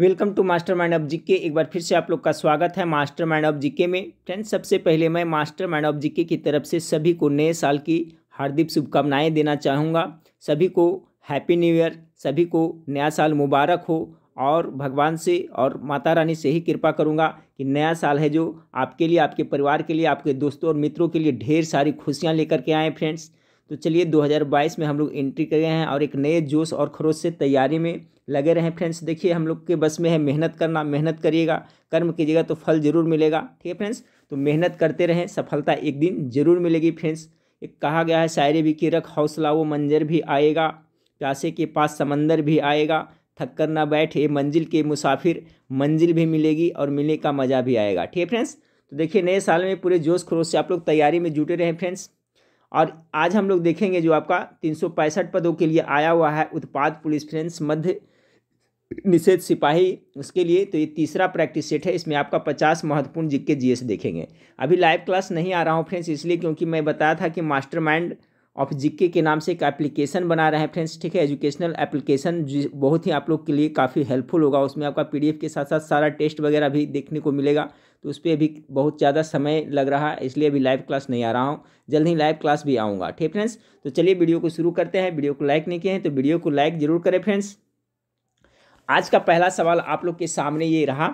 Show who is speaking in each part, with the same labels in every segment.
Speaker 1: welcome to master mind of GK एक बार फिर से आप लोग का स्वागत है मास्टर माइंड ऑफ जीके में फ्रेंड्स सबसे पहले मैं मास्टर माइंड ऑफ जीके की तरफ से सभी को नए साल की हार्दिक शुभकामनाएं देना चाहूँगा सभी को हैप्पी न्यू ईयर सभी को नया साल मुबारक हो और भगवान से और माता रानी से ही कृपा करूँगा कि नया साल है जो आपके लिए आपके परिवार के लिए आपके दोस्तों और मित्रों के लिए ढेर सारी खुशियाँ लेकर के आएँ फ्रेंड्स तो चलिए 2022 में हम लोग एंट्री कर गए हैं और एक नए जोश और खरोश से तैयारी में लगे रहें फ्रेंड्स देखिए हम लोग के बस में है मेहनत करना मेहनत करिएगा कर्म कीजिएगा तो फल जरूर मिलेगा ठीक है फ्रेंड्स तो मेहनत करते रहें सफलता एक दिन जरूर मिलेगी फ्रेंड्स एक कहा गया है शायरी भी कि रख हौसला वो मंजर भी आएगा प्यासे के पास समंदर भी आएगा थक कर ना बैठ ये मंजिल के मुसाफिर मंजिल भी मिलेगी और मिलने का मज़ा भी आएगा ठीक है फ्रेंड्स तो देखिए नए साल में पूरे जोश खरोश से आप लोग तैयारी में जुटे रहें फ्रेंड्स और आज हम लोग देखेंगे जो आपका तीन पदों के लिए आया हुआ है उत्पाद पुलिस फ्रेंड्स मध्य निषेध सिपाही उसके लिए तो ये तीसरा प्रैक्टिस सेट है इसमें आपका पचास महत्वपूर्ण जिक्के एस देखेंगे अभी लाइव क्लास नहीं आ रहा हूँ फ्रेंड्स इसलिए क्योंकि मैं बताया था कि मास्टरमाइंड ऑफ जिक्के के नाम से एक एप्लीकेशन बना रहे हैं फ्रेंड्स ठीक है एजुकेशनल एप्लीकेशन बहुत ही आप लोग के लिए काफ़ी हेल्पफुल होगा उसमें आपका पी के साथ साथ सारा टेस्ट वगैरह भी देखने को मिलेगा तो उस पर अभी बहुत ज़्यादा समय लग रहा है इसलिए अभी लाइव क्लास नहीं आ रहा हूँ जल्द ही लाइव क्लास भी आऊँगा ठीक फ्रेंड्स तो चलिए वीडियो को शुरू करते हैं वीडियो को लाइक नहीं किए हैं तो वीडियो को लाइक जरूर करें फ्रेंड्स आज का पहला सवाल आप लोग के सामने ये रहा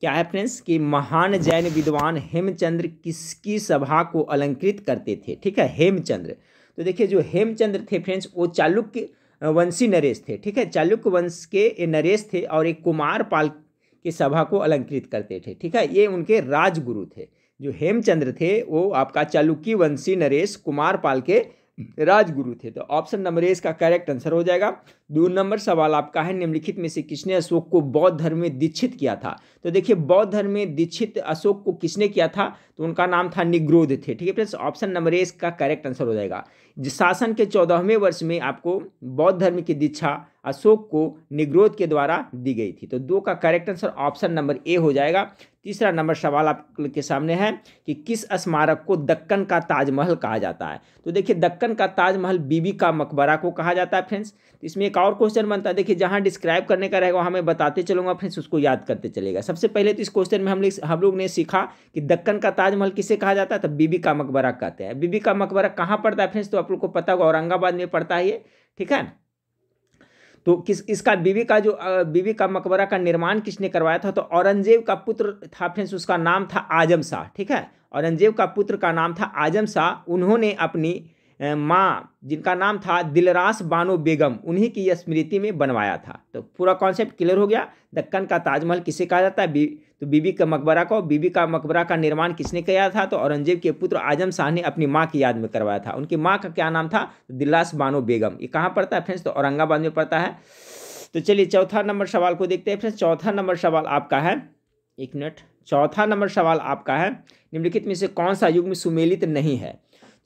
Speaker 1: क्या है फ्रेंड्स कि महान जैन विद्वान हेमचंद्र किसकी सभा को अलंकृत करते थे ठीक है हेमचंद्र तो देखिए जो हेमचंद्र थे फ्रेंड्स वो चालुक्य वंशी नरेश थे ठीक है चालुक्य वंश के नरेश थे और एक कुमार पाल की सभा को अलंकृत करते थे ठीक है ये उनके राजगुरु थे जो हेमचंद्र थे वो आपका चालुक्य वंशी नरेश कुमार पाल के राजगुरु थे तो ऑप्शन नंबर ए इसका करेक्ट आंसर हो जाएगा दो नंबर सवाल आपका है निम्नलिखित में से किसने अशोक को बौद्ध धर्म में दीक्षित किया था तो देखिए बौद्ध धर्म में दीक्षित अशोक को किसने किया था तो उनका नाम था निग्रोध थे ठीक है फ्रेंड्स ऑप्शन नंबर ए इसका करेक्ट आंसर हो जाएगा शासन के चौदहवें वर्ष में आपको बौद्ध धर्म की दीक्षा अशोक को निग्रोध के द्वारा दी गई थी तो दो का correct answer option number A हो जाएगा तीसरा नंबर सवाल आपके सामने है कि किस स्मारक को दक्कन का ताजमहल कहा जाता है तो देखिए दक्कन का ताजमहल बीबी का मकबरा को कहा जाता है फ्रेंड्स तो इसमें एक और क्वेश्चन बनता है देखिए जहाँ डिस्क्राइब करने का रहेगा वहाँ मैं बताते चलूँगा फ्रेंड्स उसको याद करते चलेगा सबसे पहले तो इस क्वेश्चन में हम लोग हम लोग ने सीखा कि दक्कन का ताजमहल किसे कहा जाता है तो बीबी का मकबरा कहते हैं बीबी का मकबरा कहाँ पड़ता है फ्रेंड्स तो आप लोग को पता होगा औरंगाबाद में पड़ता है ये ठीक है तो किस इसका बीवी का जो बीवी का मकबरा का निर्माण किसने करवाया था तो औरंगजेब का पुत्र था फ्रेंड्स उसका नाम था आजम शाह ठीक है औरंगजेब का पुत्र का नाम था आजम शाह उन्होंने अपनी माँ जिनका नाम था दिलरास बानो बेगम उन्हीं की स्मृति में बनवाया था तो पूरा कॉन्सेप्ट क्लियर हो गया दक्कन का ताजमहल किसे कहा जाता है तो बीबी का मकबरा को बीबी का मकबरा का निर्माण किसने किया था तो औरंगजेब के पुत्र आजम शाह ने अपनी माँ की याद में करवाया था उनकी माँ का क्या नाम था तो दिलास बानो बेगम ये कहाँ पड़ता है फ्रेंड्स तो औरंगाबाद में पड़ता है तो चलिए चौथा नंबर सवाल को देखते हैं फ्रेंड्स चौथा नंबर सवाल आपका है एक मिनट चौथा नंबर सवाल आपका है निम्नलिखित में से कौन सा युग में सुमेलित नहीं है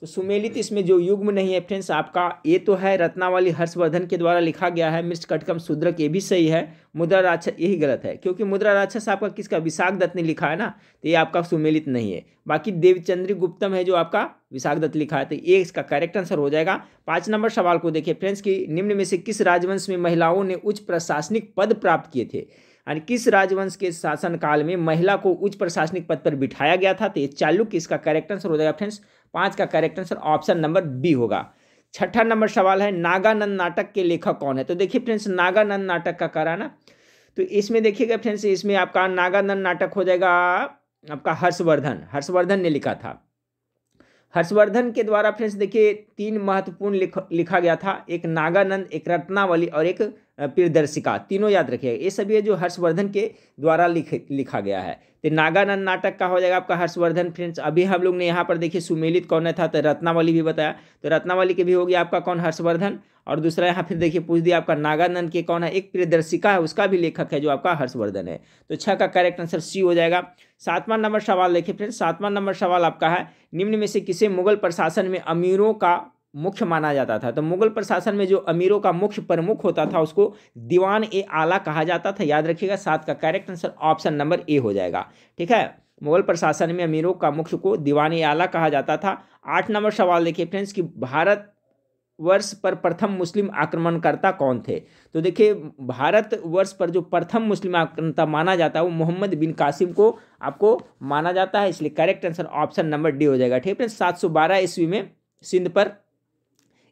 Speaker 1: तो सुमेलित इसमें जो युग्म नहीं है फ्रेंड्स आपका ये तो है रत्नावली हर्षवर्धन के द्वारा लिखा गया है मिस्ट कटकम शूद्रक ये भी सही है मुद्रा राक्षस यही गलत है क्योंकि मुद्रा राक्षस आपका किसका विशाख दत्त ने लिखा है ना तो ये आपका सुमेलित नहीं है बाकी देवचंद्री गुप्तम है जो आपका विशाख दत्त लिखा है तो ये इसका करेक्ट आंसर हो जाएगा पाँच नंबर सवाल को देखिए फ्रेंड्स की निम्न में से किस राजवंश में महिलाओं ने उच्च प्रशासनिक पद प्राप्त किए थे यानी किस राजवंश के शासनकाल में महिला को उच्च प्रशासनिक पद पर बिठाया गया था तो ये चालुक्य इसका करेक्ट आंसर हो जाएगा फ्रेंड्स पाँच का correct answer option number B होगा छठा नंबर सवाल है नागानंद नाटक के लेखक कौन है तो देखिए फ्रेंड्स नागानंद नाटक का कराना तो इसमें देखिएगा फ्रेंड्स इसमें आपका नागानंद नाटक हो जाएगा आपका हर्षवर्धन हर्षवर्धन ने लिखा था हर्षवर्धन के द्वारा फ्रेंड्स देखिए तीन महत्वपूर्ण लिख, लिखा गया था एक नागानंद एक रत्नावली और एक प्रदर्शिका तीनों याद रखिएगा ये सभी है जो हर्षवर्धन के द्वारा लिख लिखा गया है तो नागानंद नाटक का हो जाएगा आपका हर्षवर्धन फ्रेंड्स अभी हम लोग ने यहाँ पर देखिए सुमेलित कौन था तो रत्नावली भी बताया तो रत्नावली के भी हो गया आपका कौन हर्षवर्धन और दूसरा यहाँ फिर देखिए पूछ दिया आपका नागानंद के कौन है एक प्रियदर्शिका है उसका भी लेखक है जो आपका हर्षवर्धन है तो छः का करेक्ट आंसर सी हो जाएगा सातवां नंबर सवाल देखिए फिर सातवां नंबर सवाल आपका है निम्न में से किसे मुगल प्रशासन में अमीरों का मुख्य माना जाता था तो मुगल प्रशासन में जो अमीरों का मुख्य प्रमुख होता था उसको दीवान ए आला कहा जाता था याद रखिएगा सात का correct answer option number A हो जाएगा ठीक है मुगल प्रशासन में अमीरों का मुख्य को दीवान ए आला कहा जाता था आठ नंबर सवाल देखिए फ्रेंड्स कि भारत वर्ष पर प्रथम मुस्लिम आक्रमणकर्ता कौन थे तो देखिए भारत वर्ष पर जो प्रथम मुस्लिम आक्रमणकर्ता माना जाता है वो मोहम्मद बिन कासिम को आपको माना जाता है इसलिए correct answer option number D हो जाएगा ठीक है सात सौ बारह ईस्वी में सिंध पर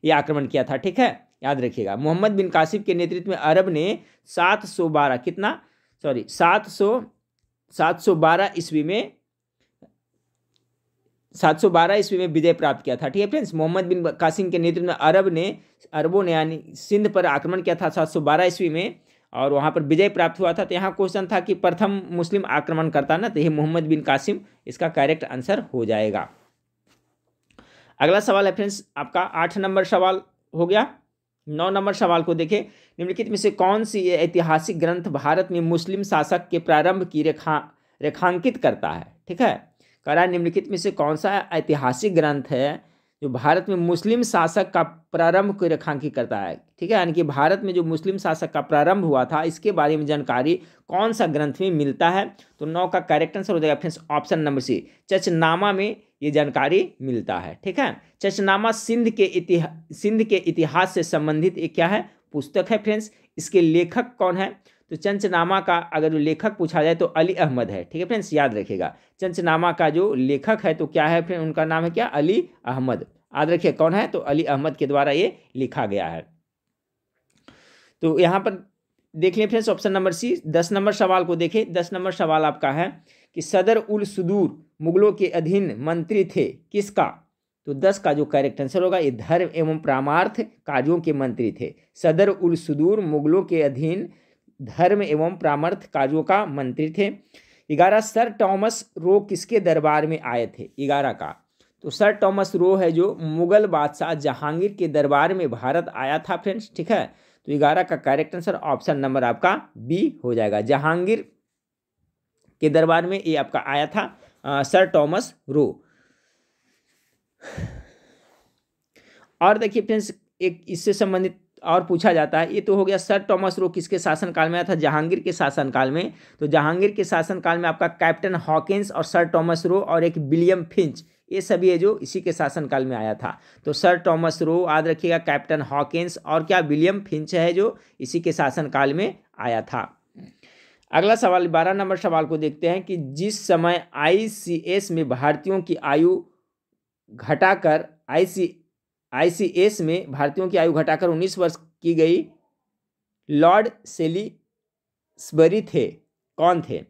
Speaker 1: यह आक्रमण किया था ठीक है याद रखिएगा मोहम्मद बिन कासिम के नेतृत्व में अरब ने सात सौ बारह कितना सॉरी सात सौ सात सौ बारह ईस्वी में सात सौ बारह ईस्वी में विजय प्राप्त किया था ठीक है फ्रेंड्स मोहम्मद बिन कासिम के नेतृत्व में अरब ने अरबों ने यानी सिंध पर आक्रमण किया था सात सौ बारह ईस्वी में और वहाँ पर विजय प्राप्त हुआ था तो यहाँ क्वेश्चन था कि प्रथम मुस्लिम आक्रमण करता ना तो ये मोहम्मद बिन कासिम इसका करेक्ट आंसर हो जाएगा अगला सवाल है फ्रेंड्स आपका आठ नंबर सवाल हो गया नौ नंबर सवाल को देखें निम्नलिखित में से कौन सी ऐतिहासिक ग्रंथ भारत में मुस्लिम शासक के प्रारंभ की रेखा रेखांकित करता है ठीक है करा निम्नलिखित में से कौन सा ऐतिहासिक ग्रंथ है जो भारत में मुस्लिम शासक का प्रारंभ को रेखांकित करता है ठीक है यानी कि भारत में जो मुस्लिम शासक का प्रारंभ हुआ था इसके बारे में जानकारी कौन सा ग्रंथ में मिलता है तो नौ का करेक्ट आंसर हो जाएगा friends option number C Chachnama में ये जानकारी मिलता है ठीक है चचनामा सिंध के इतिहास सिंध के इतिहास से संबंधित एक क्या है पुस्तक है फ्रेंड्स इसके लेखक कौन है तो चंचनामा का अगर जो लेखक पूछा जाए तो अली अहमद है ठीक है फ्रेंड्स याद रखिएगा चंचनामा का जो लेखक है तो क्या है फ्रेंड उनका नाम है क्या अली अहमद याद रखिए कौन है तो अली अहमद के द्वारा ये लिखा गया है तो यहाँ पर देख लें फ्रेंड्स ऑप्शन नंबर सी दस नंबर सवाल को देखें दस नंबर सवाल आपका है कि सदर उल सुदूर मुगलों के अधीन मंत्री थे किसका तो दस का जो करेक्ट आंसर होगा ये धर्म एवं परामार्थ कार्यों के मंत्री थे सदर उल सुदूर मुगलों के अधीन धर्म एवं प्रामर्थ कार्यों का मंत्री थे ग्यारह सर टॉमस रो किसके दरबार में आए थे ग्यारह का तो सर टॉमस रो है जो मुगल बादशाह जहांगीर के दरबार में भारत आया था फ्रेंड्स ठीक है तो ग्यारह का करेक्ट आंसर ऑप्शन नंबर आपका बी हो जाएगा जहांगीर के दरबार में ये आपका आया था आ, सर टॉमस रो और देखिए फ्रेंड्स एक इससे संबंधित और पूछा जाता है ये तो हो गया सर टॉमस रो किसके शासनकाल में आया था जहांगीर के शासनकाल में तो जहांगीर के शासनकाल में आपका कैप्टन हॉकिंस और सर टॉमस रो और एक विलियम फिंच ये सभी है जो इसी के शासनकाल में आया था तो सर टॉमस रो याद रखिएगा कैप्टन हॉकिंस और क्या विलियम फिंच है जो इसी के शासनकाल में आया था अगला सवाल बारह नंबर सवाल को देखते हैं कि जिस समय आई में भारतीयों की आयु घटाकर आई आईसीएस में भारतीयों की आयु घटाकर 19 वर्ष की गई लॉर्ड सेलिसबरी थे कौन थे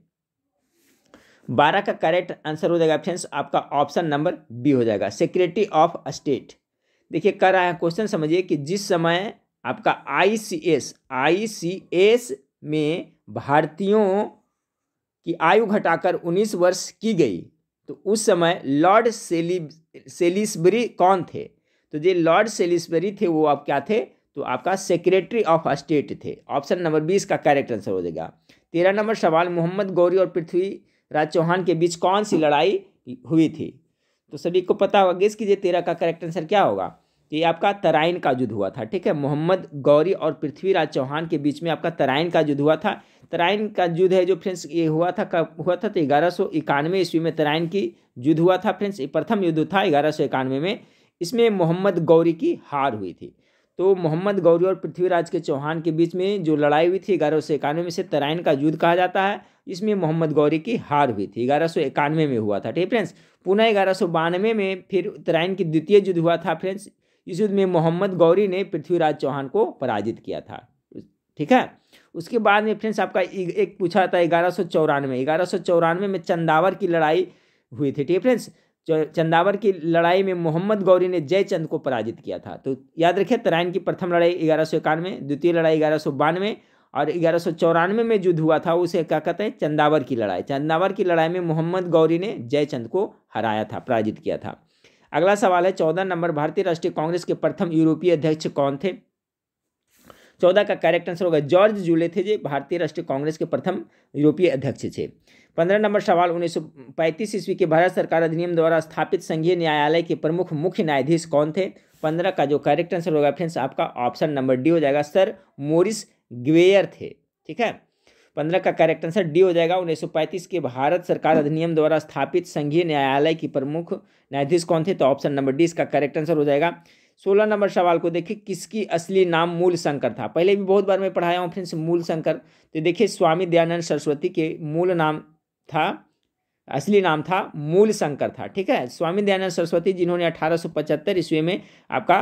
Speaker 1: बारह का करेक्ट आंसर हो जाएगा फ्रेंड्स आपका ऑप्शन नंबर बी हो जाएगा सेक्रेटरी ऑफ स्टेट देखिए कर रहा है क्वेश्चन समझिए कि जिस समय आपका आईसीएस आईसीएस में भारतीयों की आयु घटाकर 19 वर्ष की गई तो उस समय लॉर्ड सेली सेलिसबरी कौन थे तो ये लॉर्ड सेलिसबरी थे वो आप क्या थे तो आपका सेक्रेटरी ऑफ स्टेट थे ऑप्शन नंबर बीस का करेक्ट आंसर हो जाएगा तेरह नंबर सवाल मोहम्मद गौरी और पृथ्वी राज चौहान के बीच कौन सी लड़ाई हुई थी तो सभी को पता होगा गेस कीजिए तेरह का करेक्ट आंसर क्या होगा कि आपका तराइन का युद्ध हुआ था ठीक है मोहम्मद गौरी और पृथ्वीराज चौहान के बीच में आपका तराइन का युद्ध हुआ था तराइन का युद्ध है जो फ्रेंड्स ये हुआ था कब हुआ था तो ग्यारह सौ इक्यानवे ईस्वी में तराइन की युद्ध हुआ था फ्रेंड्स प्रथम युद्ध था ग्यारह सौ इक्यानवे में इसमें मोहम्मद गौरी की हार हुई थी तो मोहम्मद गौरी और पृथ्वीराज के चौहान के बीच में जो लड़ाई हुई थी ग्यारह सौ इक्यानवे में से तराइन का युद्ध कहा जाता है इसमें मोहम्मद गौरी की हार हुई थी ग्यारह सौ इक्यानवे में हुआ था ठीक फ्रेंड्स पुनः ग्यारह सौ बानवे में फिर तराइन की द्वितीय युद्ध हुआ था फ्रेंड्स इस युद्ध में मोहम्मद गौरी ने पृथ्वीराज चौहान को पराजित किया था ठीक है उसके बाद में फ्रेंड्स आपका एक पूछा था ग्यारह सौ चौरानवे ग्यारह सौ चौरानवे में चंदावर की लड़ाई हुई थी ठीक है फ्रेंड्स चंदावर की लड़ाई में मोहम्मद गौरी ने जयचंद को पराजित किया था तो याद रखें तराइन की प्रथम लड़ाई ग्यारह सौ इक्यानवे द्वितीय लड़ाई ग्यारह सौ बानवे और ग्यारह सौ चौरानवे में युद्ध हुआ था उसे क्या कहते हैं चंदावर की लड़ाई चंदावर की लड़ाई में मोहम्मद गौरी ने जयचंद को हराया था पराजित किया था अगला सवाल है चौदह नंबर भारतीय राष्ट्रीय कांग्रेस के प्रथम यूरोपीय अध्यक्ष कौन थे चौदह का करेक्ट आंसर होगा जॉर्ज जूले थे जो भारतीय राष्ट्रीय कांग्रेस के प्रथम यूरोपीय अध्यक्ष थे पंद्रह नंबर सवाल उन्नीस सौ पैंतीस ईस्वी के भारत सरकार अधिनियम द्वारा स्थापित संघीय न्यायालय के प्रमुख मुख्य न्यायाधीश कौन थे पंद्रह का जो करेक्ट आंसर होगा फ्रेंड्स आपका ऑप्शन नंबर डी हो जाएगा सर मोरिस ग्वेयर थे ठीक है पंद्रह का करेक्ट आंसर डी हो जाएगा उन्नीस सौ पैंतीस के भारत सरकार अधिनियम द्वारा स्थापित संघीय न्यायालय की प्रमुख न्यायाधीश कौन थे तो ऑप्शन नंबर डी इसका करेक्ट आंसर हो जाएगा सोलह नंबर सवाल को देखिए किसकी असली नाम मूल शंकर था पहले भी बहुत बार मैं पढ़ाया हूँ फ्रेंड्स मूल शंकर तो देखिए स्वामी दयानंद सरस्वती के मूल नाम था असली नाम था मूल शंकर था ठीक है स्वामी दयानंद सरस्वती जिन्होंने अठारह सौ पचहत्तर ईस्वी में आपका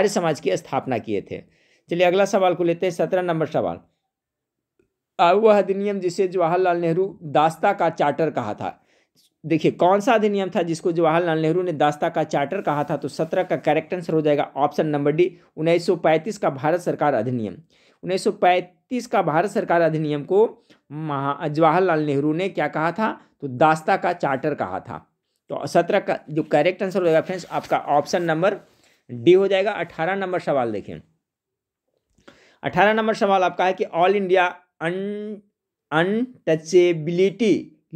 Speaker 1: आर्य समाज की स्थापना किए थे चलिए अगला सवाल को लेते हैं सत्रह नंबर सवाल वह अधिनियम जिसे जवाहरलाल नेहरू दास्ता का चार्टर कहा था देखिए कौन सा अधिनियम था जिसको जवाहरलाल नेहरू ने दास्ता का चार्टर कहा था तो सत्रह का करेक्ट आंसर हो जाएगा ऑप्शन नंबर डी पैंतीस का भारत सरकार अधिनियम उन्नीस का भारत सरकार अधिनियम को महा जवाहरलाल नेहरू ने क्या कहा था तो दास्ता का चार्टर कहा था तो सत्रह का जो करेक्ट आंसर होगा फ्रेंड्स आपका ऑप्शन नंबर डी हो जाएगा अठारह नंबर सवाल देखें अठारह नंबर सवाल आपका है कि All India Untouchability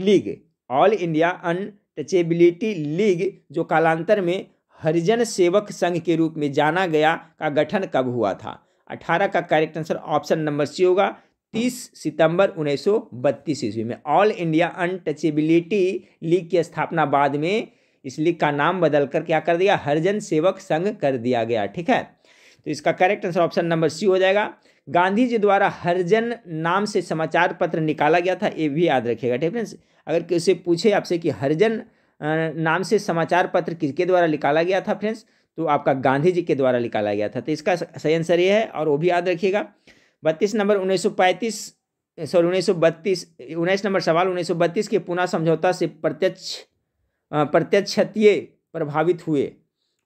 Speaker 1: League All India Untouchability League जो कालांतर में हरिजन सेवक संघ के रूप में जाना गया का गठन कब हुआ था अठारह का correct answer option number C होगा तीस सितंबर 1932 ईस्वी में ऑल इंडिया अनटचेबिलिटी लीग की स्थापना बाद में इस लीग का नाम बदलकर क्या कर दिया हरजन सेवक संघ कर दिया गया ठीक है तो इसका correct answer option number C हो जाएगा गांधी जी द्वारा हरजन नाम से समाचार पत्र निकाला गया था ये भी याद रखिएगा ठीक फ्रेंड्स अगर किसी पूछे आपसे कि हरजन नाम से समाचार पत्र किसके द्वारा निकाला गया था फ्रेंड्स तो आपका गांधी जी के द्वारा निकाला गया था तो इसका सही आंसर ये है और वो भी याद रखिएगा बत्तीस नंबर उन्नीस सौ पैंतीस सॉरी उन्नीस सौ बत्तीस उन्नीस नंबर सवाल उन्नीस सौ बत्तीस के पुनः समझौता से प्रत्यक्ष प्रत्यक्षतीय प्रभावित हुए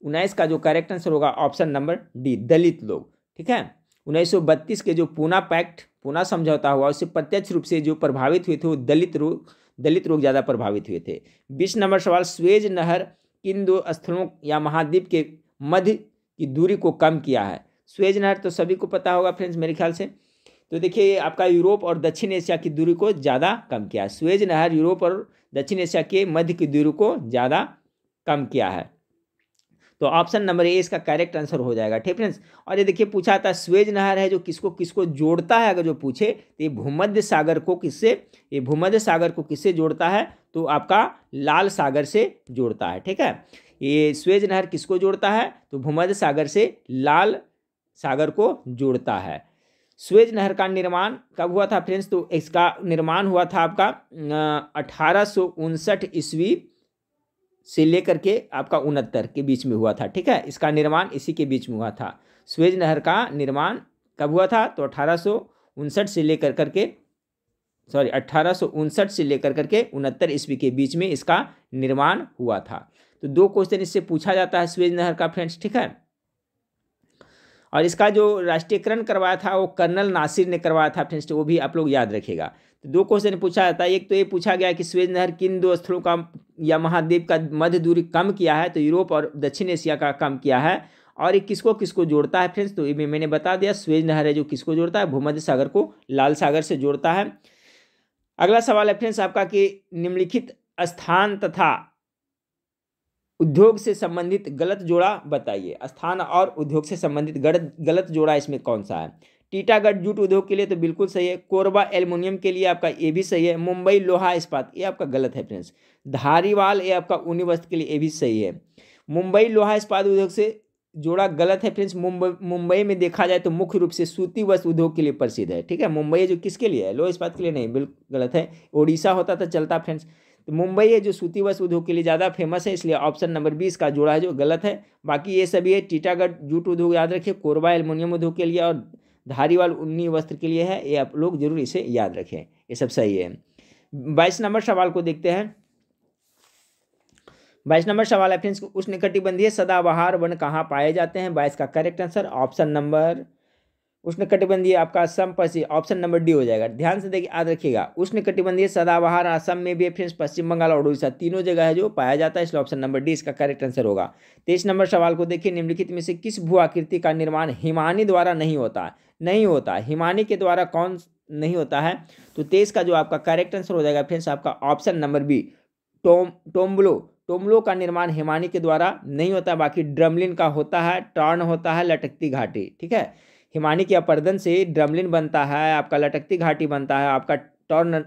Speaker 1: उन्नीस का जो करेक्ट आंसर होगा ऑप्शन नंबर डी दलित लोग ठीक है उन्नीस सौ बत्तीस के जो पूना पैक्ट पूना समझौता हुआ उससे प्रत्यक्ष रूप से जो प्रभावित हुए थे वो दलित रोग दलित रोग ज़्यादा प्रभावित हुए थे बीस नंबर सवाल स्वेज नहर किन दो स्थलों या महाद्वीप के मध्य की दूरी को कम किया है स्वेज नहर तो सभी को पता होगा फ्रेंड्स मेरे ख्याल से तो देखिए आपका यूरोप और दक्षिण एशिया की दूरी को ज़्यादा कम किया है स्वेज नहर यूरोप और दक्षिण एशिया के मध्य की दूरी को ज़्यादा कम किया है तो ऑप्शन नंबर ए इसका करेक्ट आंसर हो जाएगा ठीक फ्रेंड्स और ये देखिए पूछा था स्वेज नहर है जो किसको किसको जोड़ता है अगर जो पूछे तो ये भूमध्य सागर को किससे ये भूमध्य सागर को किससे जोड़ता है तो आपका लाल सागर से जोड़ता है ठीक है ये स्वेज नहर किसको जोड़ता है तो भूमध्य सागर से लाल सागर को जोड़ता है स्वेज नहर का निर्माण कब हुआ था फ्रेंड्स तो इसका निर्माण हुआ था आपका अठारह ईस्वी से लेकर के आपका उनहत्तर के बीच में हुआ था ठीक है इसका निर्माण इसी के बीच में हुआ था स्वेज नहर का निर्माण कब हुआ था तो अठारह से लेकर करके सॉरी अट्ठारह से लेकर करके उनहत्तर ईस्वी के बीच में इसका निर्माण हुआ था तो दो क्वेश्चन इससे पूछा जाता है स्वेज नहर का फ्रेंड्स ठीक है और इसका जो राष्ट्रीयकरण करवाया था वो कर्नल नासिर ने करवाया था फ्रेंड्स तो वो भी आप लोग याद रखेगा तो दो क्वेश्चन पूछा जाता है एक तो ये पूछा गया कि स्वेज नहर किन दो स्थलों का या महाद्वीप का मध्य दूरी कम किया है तो यूरोप और दक्षिण एशिया का कम किया है और ये किसको किसको जोड़ता है फ्रेंड्स तो ये मैंने बता दिया स्वेज नहर है जो किसको जोड़ता है भूमध्य सागर को लाल सागर से जोड़ता है अगला सवाल है फ्रेंड्स आपका कि निम्नलिखित स्थान तथा उद्योग से संबंधित गलत जोड़ा बताइए स्थान और उद्योग से संबंधित गलत गलत जोड़ा इसमें कौन सा है टीटागढ़ जूट उद्योग के लिए तो बिल्कुल सही है कोरबा एल्युमिनियम के लिए आपका ये भी सही है मुंबई लोहा इस्पात ये आपका गलत है फ्रेंड्स धारीवाल ये आपका ऊनी वस्त्र के लिए ये भी सही है मुंबई लोहा इस्पात उद्योग से जोड़ा गलत है फ्रेंड्स मुंबई मुंबई में देखा जाए तो मुख्य रूप से सूती वस्त्र उद्योग के लिए प्रसिद्ध है ठीक है मुंबई जो किसके लिए है लोहा इस्पात के लिए नहीं बिल्कुल गलत है उड़ीसा होता तो चलता फ्रेंड्स तो मुंबई है जो सूती वस्त्र उद्योग के लिए ज़्यादा फेमस है इसलिए ऑप्शन नंबर बीस का जोड़ा है जो गलत है बाकी ये सभी है टीटागढ़ जूट उद्योग याद रखिए कोरबा एल्युमिनियम उद्योग के लिए और धारीवाल उन्नी वस्त्र के लिए है ये आप लोग जरूर इसे याद रखें ये सब सही है बाईस नंबर सवाल को देखते हैं बाईस नंबर सवाल है फ्रेंड्स उष्णकटिबंधीय सदाबहार वन कहाँ पाए जाते हैं बाईस का करेक्ट आंसर ऑप्शन नंबर उष्ण कटिबंधीय आपका असम पश्चिम ऑप्शन नंबर डी हो जाएगा ध्यान से देखिए याद रखिएगा उष्ण कटिबंधीय सदाबहार असम में भी फ्रेंड्स पश्चिम बंगाल और उड़ीसा तीनों जगह है जो पाया जाता है इसलिए ऑप्शन नंबर डी इसका करेक्ट आंसर होगा तेईस नंबर सवाल को देखिए निम्नलिखित में से किस भू आकृति का निर्माण हिमानी द्वारा नहीं होता नहीं होता हिमानी के द्वारा कौन नहीं होता है तो तेईस का जो आपका करेक्ट आंसर हो जाएगा फ्रेंड्स आपका option number B tom tombolo tombolo का निर्माण हिमानी के द्वारा नहीं होता बाकी ड्रमलिन का होता है टर्न होता है लटकती घाटी ठीक है हिमानी के अपर्दन से ड्रमलिन बनता है आपका लटकती घाटी बनता है आपका टॉर्न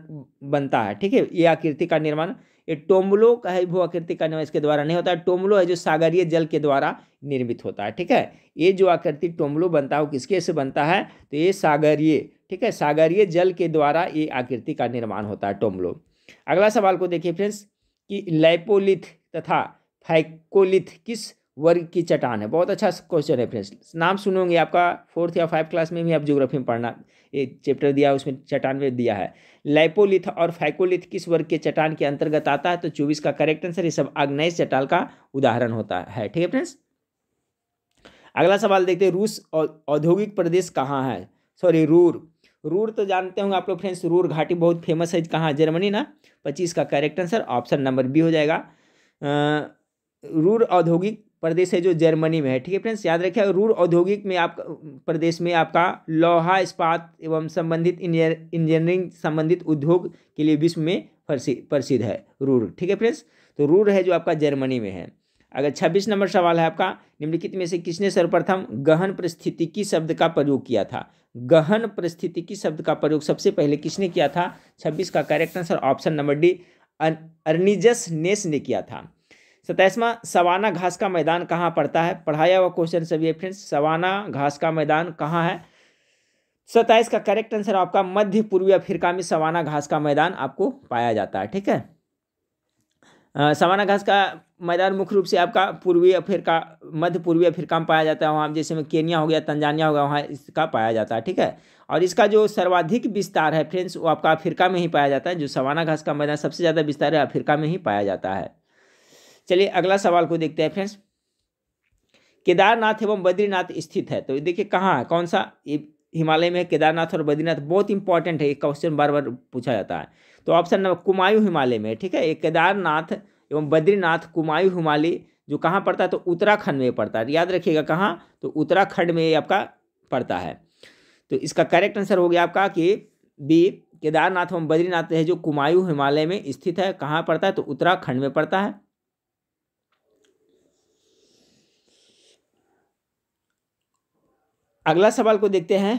Speaker 1: बनता है ठीक है ये आकृति का निर्माण ये टोम्बलो का है भू आकृति का निर्माण इसके द्वारा नहीं होता है टोम्बलो है जो सागरीय जल के द्वारा निर्मित होता है ठीक है ये जो आकृति टोम्बलो बनता है वो किसके से बनता है तो ये सागरीय ठीक है सागरीय जल के द्वारा ये आकृति का निर्माण होता है टोम्बलो अगला सवाल को देखिए फ्रेंड्स कि लैपोलिथ तथा फाइकोलिथ किस वर्ग की चट्टान है बहुत अच्छा क्वेश्चन है फ्रेंड्स नाम सुनोगे आपका फोर्थ या फाइव क्लास में भी आप ज्योग्राफी में पढ़ना ये चैप्टर दिया है उसमें चट्टान में दिया है लाइपोलिथ और फाइकोलिथ किस वर्ग के चट्टान के अंतर्गत आता है तो चौबीस का करेक्ट आंसर ये सब आग्नेस चट्टान का उदाहरण होता है ठीक है फ्रेंड्स अगला सवाल देखते हैं रूस औद्योगिक प्रदेश कहाँ है सॉरी रूर रूर तो जानते होंगे आप लोग फ्रेंड्स रूर घाटी बहुत फेमस है कहाँ जर्मनी ना पच्चीस का correct answer option number B हो जाएगा रूर औद्योगिक प्रदेश है जो जर्मनी में है ठीक है फ्रेंड्स याद रखिए रूर औद्योगिक में आप प्रदेश में आपका लोहा इस्पात एवं संबंधित इंजीनियरिंग संबंधित उद्योग के लिए विश्व में प्रसिद्ध है रूर ठीक है फ्रेंड्स तो रूर है जो आपका जर्मनी में है अगर छब्बीस नंबर सवाल है आपका निम्नलिखित में से किसने सर्वप्रथम गहन परिस्थितिकी शब्द का प्रयोग किया था गहन परिस्थितिकी शब्द का प्रयोग सबसे पहले किसने किया था छब्बीस का correct answer option number D Arne Naess ने किया था सताइसवां सवाना घास का मैदान कहाँ पड़ता है पढ़ाया हुआ क्वेश्चन सभी है फ्रेंड्स सवाना घास का मैदान कहाँ है सताइस का करेक्ट आंसर आपका मध्य पूर्वी अफ्रीका में सवाना घास का मैदान आपको पाया जाता है ठीक है सवाना घास का मैदान मुख्य रूप से आपका पूर्वी अफ्रीका मध्य पूर्वी अफ्रीका में पाया जाता है वहाँ जैसे में केनिया हो गया तंजानिया हो गया वहाँ इसका पाया जाता है ठीक है और इसका जो सर्वाधिक विस्तार है फ्रेंड्स वो आपका अफ्रीका में ही पाया जाता है जो सवाना घास का मैदान सबसे ज़्यादा विस्तार है अफ्रीका में ही पाया जाता है चलिए अगला सवाल को देखते हैं फ्रेंड्स केदारनाथ एवं बद्रीनाथ स्थित है तो देखिए कहाँ है कौन सा हिमालय में केदारनाथ और बद्रीनाथ बहुत इंपॉर्टेंट है ये क्वेश्चन बार बार पूछा जाता है तो ऑप्शन नंबर कुमायूं हिमालय में ठीक है ये केदारनाथ एवं बद्रीनाथ कुमायूं हिमालय जो कहाँ पड़ता है तो उत्तराखंड में पड़ता है याद रखिएगा कहाँ तो उत्तराखंड में आपका पड़ता है तो इसका करेक्ट आंसर हो गया आपका कि बी केदारनाथ एवं बद्रीनाथ है जो कुमायूं हिमालय में स्थित है कहाँ पड़ता है तो उत्तराखंड में पड़ता है अगला सवाल को देखते हैं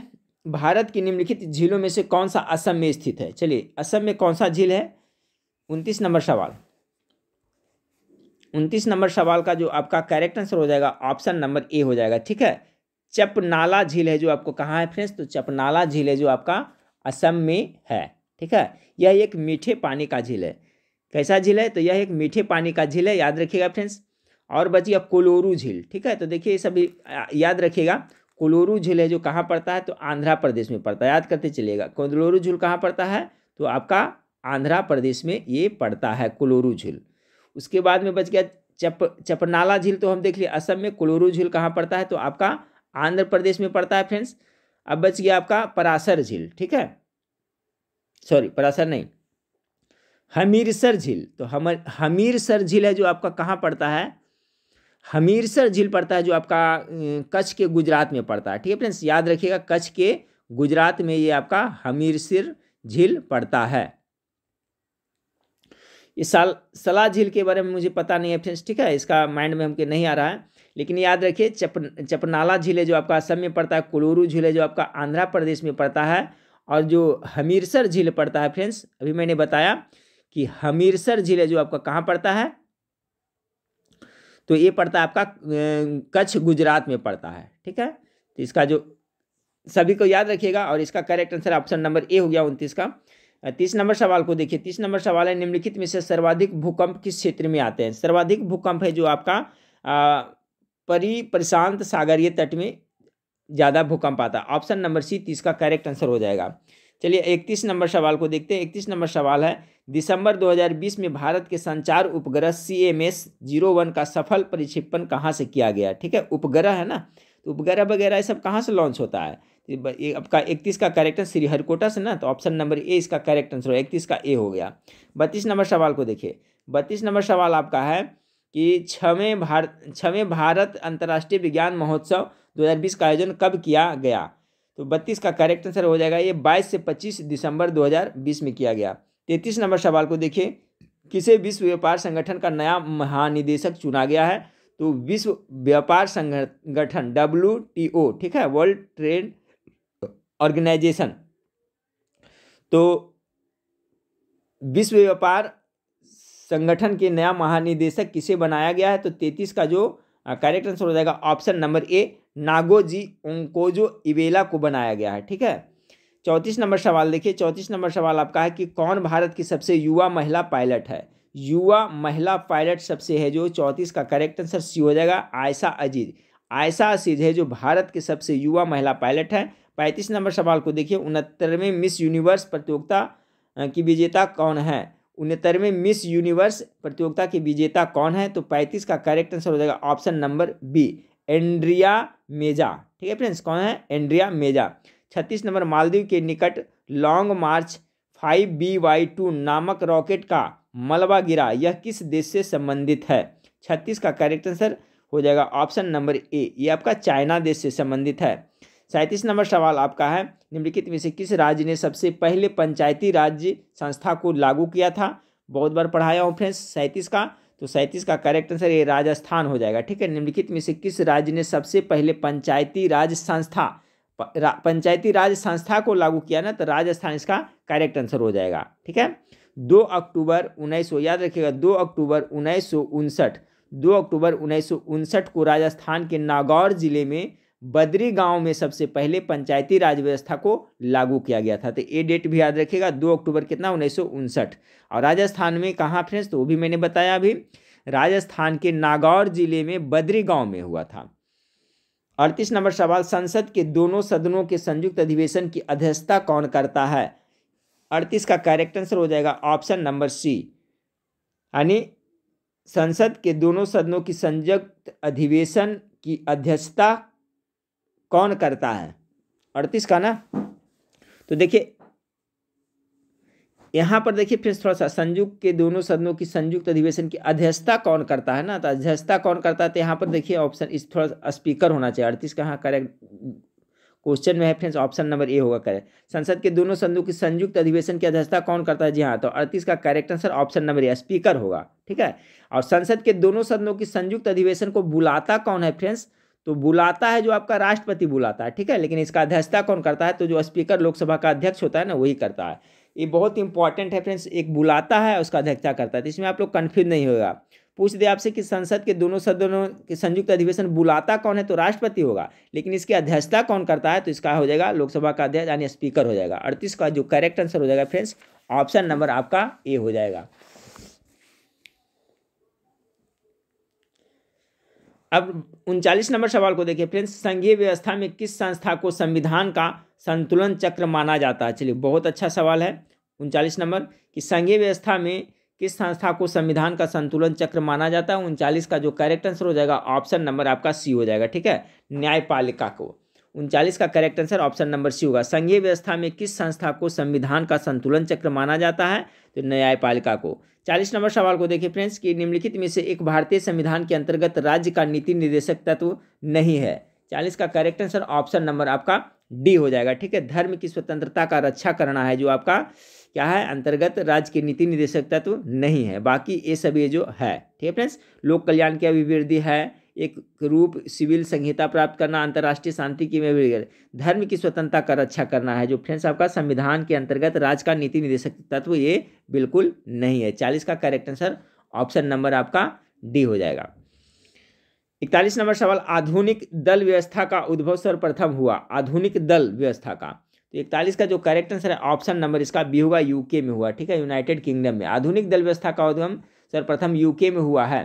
Speaker 1: भारत की निम्नलिखित झीलों में से कौन सा असम में स्थित है चलिए असम में कौन सा झील है उनतीस नंबर सवाल उनतीस नंबर सवाल का जो आपका करेक्ट आंसर हो जाएगा ऑप्शन नंबर ए हो जाएगा ठीक है चपनाला झील है जो आपको कहाँ है फ्रेंड्स तो चपनाला झील है जो आपका असम में है ठीक है यह एक मीठे पानी का झील है कैसा झील है तो यह एक मीठे पानी का झील है याद रखिएगा फ्रेंड्स और बची अब कोलोरू झील ठीक है तो देखिए ये सभी याद रखिएगा कोलोरू झील है जो कहाँ पड़ता है तो आंध्र प्रदेश में पड़ता है याद करते चलेगा कोलोरू झील कहाँ पड़ता है तो आपका आंध्र प्रदेश में ये पड़ता है कोलोरू झील उसके बाद में बच गया चप चपनाला झील तो हम देख लिए असम में कोलोरू झील कहाँ पड़ता है तो आपका आंध्र प्रदेश में पड़ता है फ्रेंड्स अब बच गया आपका परासर झील ठीक है सॉरी परासर नहीं हमीरसर झील तो हमर हमीरसर झील है जो आपका कहाँ पड़ता है हमीरसर झील पड़ता है जो आपका कच्छ के गुजरात में पड़ता है ठीक है फ्रेंड्स याद रखिएगा कच्छ के गुजरात में ये आपका हमीरसर झील पड़ता है इस साल सला झील के बारे में मुझे पता नहीं है फ्रेंड्स ठीक है इसका माइंड में हमके नहीं आ रहा है लेकिन याद रखिए चप चपनाला झील है जो आपका असम में पड़ता है कुलूरू झील है जो आपका आंध्र प्रदेश में पड़ता है और जो हमीरसर झील पड़ता है फ्रेंड्स अभी मैंने बताया कि हमीरसर झील है जो आपका कहाँ पड़ता है तो ये पड़ता है आपका कच्छ गुजरात में पड़ता है ठीक है तो इसका जो सभी को याद रखिएगा और इसका correct answer option number A हो गया उनतीस का तीस नंबर सवाल को देखिए तीस नंबर सवाल है निम्नलिखित में से सर्वाधिक भूकंप किस क्षेत्र में आते हैं सर्वाधिक भूकंप है जो आपका परी प्रशांत सागरीय तट में ज़्यादा भूकंप आता है ऑप्शन नंबर सी तीस का करेक्ट आंसर हो जाएगा चलिए इकतीस नंबर सवाल को देखते हैं इकतीस नंबर सवाल है दिसंबर 2020 में भारत के संचार उपग्रह C M S zero one का सफल परिक्षेपण कहाँ से किया गया ठीक है उपग्रह है ना तो उपग्रह वगैरह ये सब कहाँ से लॉन्च होता है आपका इकतीस का करेक्ट आंसर श्रीहरिकोटा से ना तो ऑप्शन नंबर ए इसका करेक्ट आंसर इकतीस का ए हो गया बत्तीस नंबर सवाल को देखिए बत्तीस नंबर सवाल आपका है कि छवें भारत छवें भारत अंतर्राष्ट्रीय विज्ञान महोत्सव 2020 का आयोजन कब किया गया तो बत्तीस का करेक्ट आंसर हो जाएगा ये बाईस से पच्चीस दिसंबर 2020 में किया गया तैतीस नंबर सवाल को देखिए किसे विश्व व्यापार संगठन का नया महानिदेशक चुना गया है तो विश्व व्यापार संगठन डब्ल्यू टी ओ ठीक है वर्ल्ड ट्रेड ऑर्गेनाइजेशन तो विश्व व्यापार संगठन के नया महानिदेशक किसे बनाया गया है तो तैतीस का जो करेक्ट आंसर हो जाएगा ऑप्शन नंबर ए नागोजी ओंकोजो इवेला को बनाया गया है ठीक है चौंतीस नंबर सवाल देखिए चौंतीस नंबर सवाल आपका है कि कौन भारत की सबसे युवा महिला पायलट है युवा महिला पायलट सबसे है जो चौंतीस का करेक्ट आंसर सी हो जाएगा आयशा अजीज आयशा अजीज है जो भारत के सबसे युवा महिला पायलट है पैंतीस नंबर सवाल को देखिए उनहत्तरवें मिस यूनिवर्स प्रतियोगिता की विजेता कौन है उनहत्तरवें मिस यूनिवर्स प्रतियोगिता की विजेता कौन है तो पैंतीस का करेक्ट आंसर हो जाएगा option number B Andrea Meza ठीक है फ्रेंड्स कौन है एंड्रिया मेजा छत्तीस नंबर मालदीव के निकट Long March five B Y two नामक रॉकेट का मलबा गिरा यह किस देश से संबंधित है छत्तीस का करेक्ट आंसर हो जाएगा ऑप्शन नंबर ए ये आपका चाइना देश से संबंधित है सैंतीस नंबर सवाल आपका है निम्नलिखित में से किस राज्य ने सबसे पहले पंचायती राज्य संस्था को लागू किया था बहुत बार पढ़ाया हूँ फ्रेंड्स सैंतीस का तो सैंतीस का करेक्ट आंसर ये राजस्थान हो जाएगा ठीक है निम्नलिखित में से किस राज्य ने सबसे पहले पंचायती राज संस्था पंचायती राज संस्था को लागू किया ना तो राजस्थान इसका करेक्ट आंसर हो जाएगा ठीक है दो अक्टूबर उन्नीस याद रखिएगा दो अक्टूबर उन्नीस दो अक्टूबर उन्नीस को राजस्थान के नागौर जिले में बदरी गांव में सबसे पहले पंचायती राज व्यवस्था को लागू किया गया था तो ये डेट भी याद रखिएगा दो अक्टूबर कितना उन्नीस और राजस्थान में कहाँ फ्रेंड्स तो वो भी मैंने बताया अभी राजस्थान के नागौर जिले में बदरी गांव में हुआ था अड़तीस नंबर सवाल संसद के दोनों सदनों के संयुक्त अधिवेशन की अध्यक्षता कौन करता है अड़तीस का करेक्ट आंसर हो जाएगा ऑप्शन नंबर सी यानी संसद के दोनों सदनों की संयुक्त अधिवेशन की अध्यक्षता कौन करता है अड़तीस का ना तो देखिए यहाँ पर देखिए फिर थोड़ा सा संयुक्त के दोनों सदनों की संयुक्त अधिवेशन की अध्यक्षता कौन करता है ना तो अध्यक्षता कौन करता है तो यहाँ पर देखिए ऑप्शन इस थोड़ा स्पीकर होना चाहिए अड़तीस का हाँ करेक्ट क्वेश्चन में है फ्रेंड्स ऑप्शन नंबर ए होगा करेक्ट संसद के दोनों सदनों की संयुक्त अधिवेशन की अध्यक्षता कौन करता है जी हाँ तो अड़तीस का correct answer option number A speaker होगा ठीक है और संसद के दोनों सदनों की संयुक्त अधिवेशन को बुलाता कौन है फ्रेंड्स तो बुलाता है जो आपका राष्ट्रपति बुलाता है ठीक है लेकिन इसका अध्यक्षता कौन करता है तो जो स्पीकर लोकसभा का अध्यक्ष होता है ना वही करता है ये बहुत इंपॉर्टेंट है फ्रेंड्स एक बुलाता है उसका अध्यक्षता करता है तो इसमें आप लोग कन्फ्यूज नहीं होगा पूछ दे आपसे कि संसद के दोनों सदनों के संयुक्त अधिवेशन बुलाता कौन है तो राष्ट्रपति होगा लेकिन इसकी अध्यक्षता कौन करता है तो इसका हो जाएगा लोकसभा का अध्यक्ष यानी स्पीकर हो जाएगा अड़तीस का जो करेक्ट आंसर हो जाएगा फ्रेंड्स ऑप्शन नंबर आपका ए हो जाएगा अब उनचालीस नंबर सवाल को देखिए फ्रेंड्स संघीय व्यवस्था में किस संस्था को संविधान का संतुलन चक्र माना जाता है चलिए बहुत अच्छा सवाल है उनचालीस नंबर कि संघीय व्यवस्था में किस संस्था को संविधान का संतुलन चक्र माना जाता है उनचालीस का जो करेक्ट आंसर हो जाएगा ऑप्शन नंबर आपका सी हो जाएगा ठीक है न्यायपालिका को उनचालीस का correct answer option number C होगा संघीय व्यवस्था में किस संस्था को संविधान का संतुलन चक्र माना जाता है तो न्यायपालिका को चालीस नंबर सवाल को देखिए फ्रेंड्स कि निम्नलिखित में से एक भारतीय संविधान के अंतर्गत राज्य का नीति निर्देशक तत्व नहीं है चालीस का करेक्ट आंसर ऑप्शन नंबर आपका डी हो जाएगा ठीक है धर्म की स्वतंत्रता का रक्षा करना है जो आपका क्या है अंतर्गत राज्य के नीति निर्देशक तत्व नहीं है बाकी ये सभी जो है ठीक है फ्रेंड्स लोक कल्याण की अभिवृद्धि है एक रूप सिविल संहिता प्राप्त करना अंतर्राष्ट्रीय शांति की में धर्म की स्वतंत्रता का रक्षा करना है जो फ्रेंड्स आपका संविधान के अंतर्गत राज्य का नीति निदेशक तत्व ये बिल्कुल नहीं है चालीस का करेक्ट आंसर ऑप्शन नंबर आपका डी हो जाएगा इकतालीस नंबर सवाल आधुनिक दल व्यवस्था का उद्भव सर्वप्रथम हुआ आधुनिक दल व्यवस्था का तो इकतालीस का जो करेक्ट आंसर है ऑप्शन नंबर इसका बी होगा यूके में हुआ ठीक है यूनाइटेड किंगडम में आधुनिक दल व्यवस्था का उद्गम सर्वप्रथम यूके में हुआ है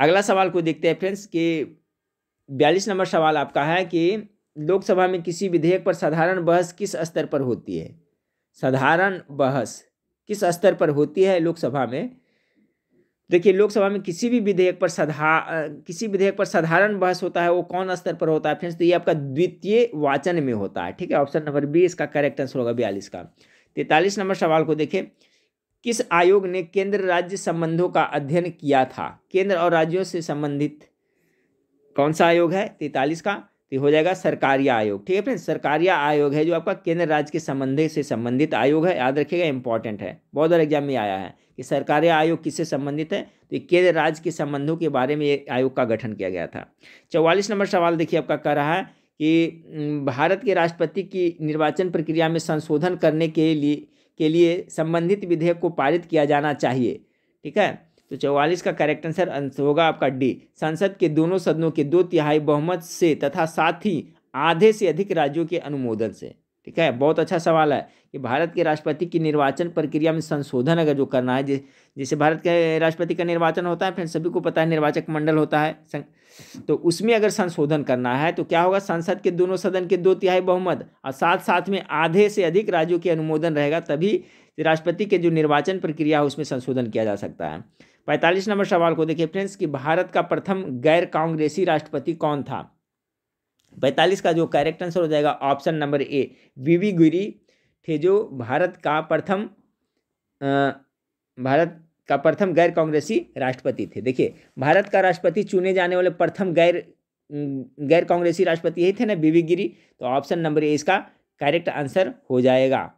Speaker 1: अगला सवाल को देखते हैं फ्रेंड्स कि बयालीस नंबर सवाल आपका है कि लोकसभा में किसी विधेयक पर साधारण बहस किस स्तर पर होती है साधारण बहस किस स्तर पर होती है लोकसभा में देखिए लोकसभा में किसी भी विधेयक पर साधा किसी विधेयक पर साधारण बहस होता है वो कौन स्तर पर होता है फ्रेंड्स तो ये आपका द्वितीय वाचन में होता है ठीक है ऑप्शन नंबर बी इसका करेक्ट आंसर होगा बयालीस का तैतालीस नंबर सवाल को देखें किस आयोग ने केंद्र राज्य संबंधों का अध्ययन किया था केंद्र और राज्यों से संबंधित कौन सा आयोग है तैतालीस का तो हो जाएगा सरकारिया आयोग ठीक है फ्रेंड्स सरकारिया आयोग है जो आपका केंद्र राज्य के संबंध से संबंधित आयोग है याद रखिएगा इंपॉर्टेंट है बहुत बार एग्जाम में आया है कि सरकारिया आयोग किससे संबंधित है तो केंद्र राज्य के संबंधों के बारे में ये आयोग का गठन किया गया था चौवालीस नंबर सवाल देखिए आपका कह रहा है कि भारत के राष्ट्रपति की निर्वाचन प्रक्रिया में संशोधन करने के लिए के लिए संबंधित विधेयक को पारित किया जाना चाहिए ठीक है तो चौवालीस का करेक्ट आंसर होगा आपका डी संसद के दोनों सदनों के दो तिहाई बहुमत से तथा साथ ही आधे से अधिक राज्यों के अनुमोदन से ठीक है बहुत अच्छा सवाल है कि भारत के राष्ट्रपति की निर्वाचन प्रक्रिया में संशोधन अगर जो करना है जैसे भारत के राष्ट्रपति का निर्वाचन होता है फिर सभी को पता है निर्वाचक मंडल होता है तो उसमें अगर संशोधन करना है तो क्या होगा संसद के दोनों सदन के दो तिहाई बहुमत और साथ साथ में आधे से अधिक राज्यों के अनुमोदन रहेगा तभी राष्ट्रपति के जो निर्वाचन प्रक्रिया है उसमें संशोधन किया जा सकता है पैंतालीस नंबर सवाल को देखिए फ्रेंड्स कि भारत का प्रथम गैर कांग्रेसी राष्ट्रपति कौन था पैंतालीस का जो करेक्ट आंसर हो जाएगा option number A V Giri थे जो भारत का प्रथम भारत का प्रथम गैर कांग्रेसी राष्ट्रपति थे देखिए भारत का राष्ट्रपति चुने जाने वाले प्रथम गैर गैर कांग्रेसी राष्ट्रपति यही थे ना बीवी गिरी तो ऑप्शन नंबर ए इसका करेक्ट आंसर हो जाएगा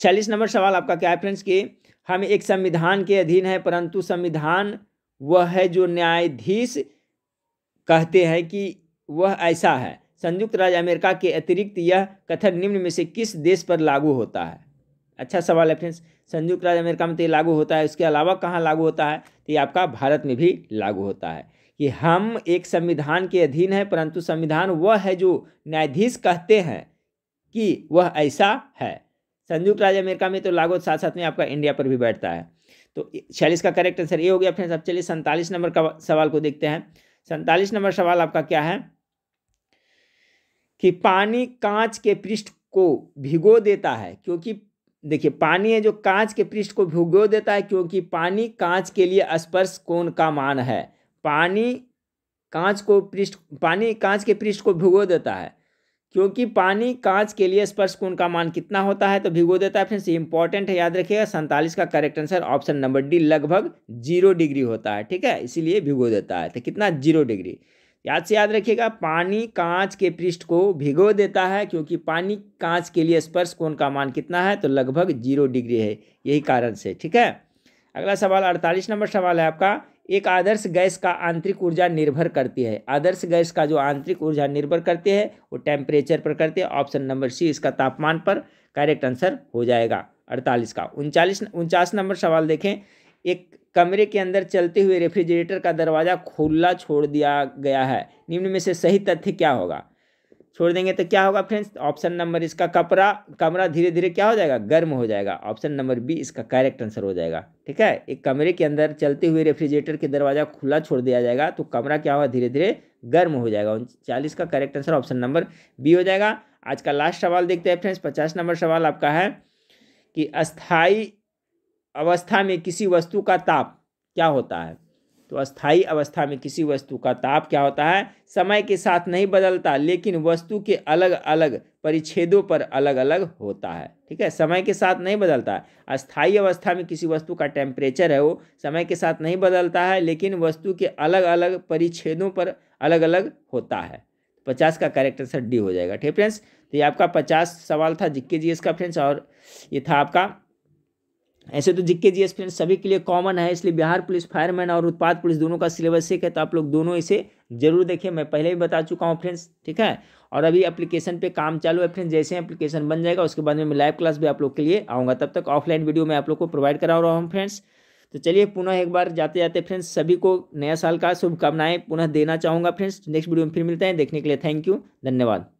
Speaker 1: चालीस नंबर सवाल आपका क्या है फ्रेंड्स कि हम एक संविधान के अधीन है परंतु संविधान वह है जो न्यायाधीश कहते हैं कि वह ऐसा है संयुक्त राज्य अमेरिका के अतिरिक्त यह कथन निम्न में से किस देश पर लागू होता है अच्छा सवाल है फ्रेंड्स संयुक्त राज्य अमेरिका में तो ये लागू होता है उसके अलावा कहाँ लागू होता है तो ये आपका भारत में भी लागू होता है कि हम एक संविधान के अधीन है परंतु संविधान वह है जो न्यायाधीश कहते हैं कि वह ऐसा है संयुक्त राज्य अमेरिका में तो लागू साथ साथ में आपका इंडिया पर भी बैठता है तो छियालीस का करेक्ट आंसर ये हो गया फ्रेंड्स अब चलिए सैंतालीस नंबर का सवाल को देखते हैं सैंतालीस नंबर सवाल आपका क्या है कि पानी कांच के पृष्ठ को भिगो देता है क्योंकि देखिए पानी है जो कांच के पृष्ठ को भिगो देता है क्योंकि पानी कांच के लिए स्पर्श कोण का मान है पानी कांच को पृष्ठ पानी कांच के पृष्ठ को भिगो देता है क्योंकि पानी कांच के लिए स्पर्श कोण का मान कितना होता है तो भिगो देता है फ्रेंड्स इंपॉर्टेंट है याद रखिएगा सैंतालीस का correct answer option number D लगभग जीरो डिग्री होता है ठीक है इसीलिए भिगो देता है तो कितना जीरो डिग्री याद से याद रखिएगा पानी कांच के पृष्ठ को भिगो देता है क्योंकि पानी कांच के लिए स्पर्श कोण का मान कितना है तो लगभग जीरो डिग्री है यही कारण से ठीक है अगला सवाल अड़तालीस नंबर सवाल है आपका एक आदर्श गैस का आंतरिक ऊर्जा निर्भर करती है आदर्श गैस का जो आंतरिक ऊर्जा निर्भर करती है वो टेम्परेचर पर करते हैं ऑप्शन नंबर सी इसका तापमान पर करेक्ट आंसर हो जाएगा अड़तालीस का उनचालीस उनचास नंबर सवाल देखें एक कमरे के अंदर चलते हुए रेफ्रिजरेटर का दरवाज़ा खुला छोड़ दिया गया है निम्न में से सही तथ्य क्या होगा छोड़ देंगे तो क्या होगा फ्रेंड्स ऑप्शन नंबर इसका कपड़ा कमरा धीरे धीरे क्या हो जाएगा गर्म हो जाएगा ऑप्शन नंबर बी इसका करेक्ट आंसर हो जाएगा ठीक है एक कमरे के अंदर चलते हुए रेफ्रिजरेटर के दरवाज़ा खुला छोड़ दिया जाएगा तो कमरा क्या होगा धीरे धीरे गर्म हो जाएगा चालीस का correct answer option number B हो जाएगा आज का लास्ट सवाल देखते हैं फ्रेंड्स पचास नंबर सवाल आपका है कि अस्थाई अवस्था में किसी वस्तु का ताप क्या होता है तो अस्थाई अवस्था में किसी वस्तु का ताप क्या होता है समय के साथ नहीं बदलता लेकिन वस्तु के अलग अलग परिच्छेदों पर अलग अलग होता है ठीक है समय के साथ नहीं बदलता है अस्थाई अवस्था में किसी वस्तु का टेम्परेचर है वो समय के साथ नहीं बदलता है लेकिन वस्तु के अलग अलग परिच्छेदों पर अलग अलग होता है पचास का करेक्ट आंसर डी हो जाएगा ठीक है फ्रेंड्स तो ये आपका पचास सवाल था जिक्के जी इसका फ्रेंड्स और ये था आपका ऐसे तो जिक्के जी फ्रेंड्स सभी के लिए कॉमन है इसलिए बिहार पुलिस फायरमैन और उत्पाद पुलिस दोनों का सिलेबस एक है तो आप लोग दोनों इसे जरूर देखिए मैं पहले भी बता चुका हूँ फ्रेंड्स ठीक है और अभी एप्लीकेशन पे काम चालू है फ्रेंड्स जैसे एप्लीकेशन बन जाएगा उसके बाद में मैं लाइव क्लास भी आप लोग के लिए आऊँगा तब तक ऑफलाइन वीडियो मैं आप लोग को प्रोवाइड करा रहा हूँ फ्रेंड्स तो चलिए पुनः एक बार जाते जाते फ्रेंड्स सभी को नया साल का शुभकामनाएं पुनः देना चाहूँगा फ्रेंड्स नेक्स्ट वीडियो में फिर मिलते हैं देखने के लिए थैंक यू धन्यवाद